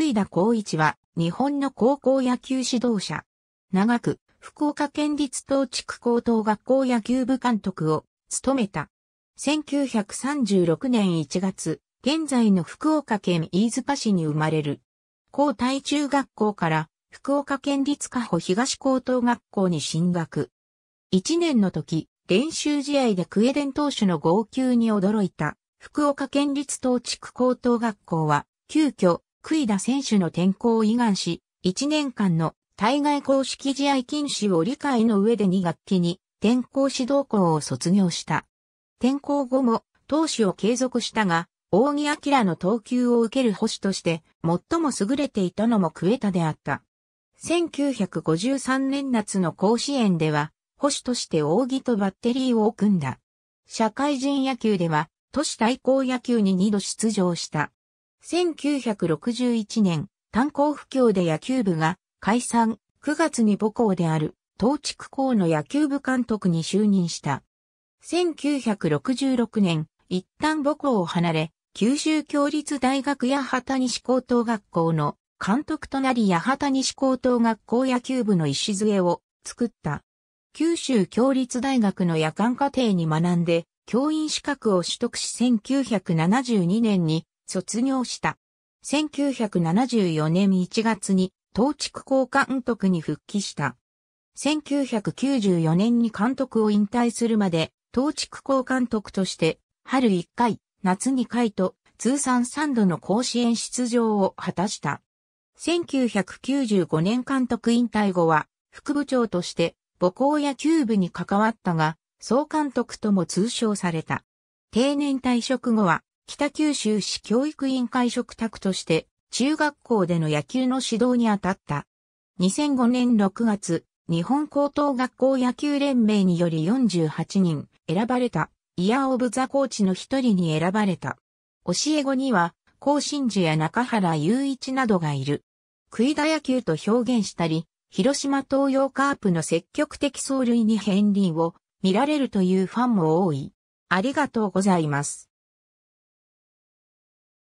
井田光一は日本の高校野球指導者。長く福岡県立東地区高等学校野球部監督を務めた。1936年1月、現在の福岡県飯塚市に生まれる。高対中学校から福岡県立加保東高等学校に進学。1年の時、練習試合でクエデン投手の号泣に驚いた福岡県立東地区高等学校は急遽杭田選手の転校を遺願し、1年間の対外公式試合禁止を理解の上で2学期に転校指導校を卒業した。転校後も投手を継続したが、大木明の投球を受ける保守として最も優れていたのもクエタであった。1953年夏の甲子園では、保守として大木とバッテリーを組んだ。社会人野球では、都市対抗野球に2度出場した。1961年、炭鉱不況で野球部が解散、9月に母校である東地区校の野球部監督に就任した。1966年、一旦母校を離れ、九州共立大学八幡西高等学校の監督となり八幡西高等学校野球部の礎を作った。九州共立大学の夜間課程に学んで、教員資格を取得し1972年に卒業した。1974年1月に東地区公監督に復帰した。1994年に監督を引退するまで、東地区公監督として、春1回、夏2回と、通算3度の甲子園出場を果たした。1995年監督引退後は、副部長として、母校野球部に関わったが、総監督とも通称された。定年退職後は、北九州市教育委員会嘱託として、中学校での野球の指導に当たった。2005年6月、日本高等学校野球連盟により48人選ばれた、イヤーオブザコーチの一人に選ばれた。教え子には、高真珠や中原雄一などがいる。食い田野球と表現したり、広島東洋カープの積極的走塁に片鱗を見られるというファンも多い。ありがとうございます。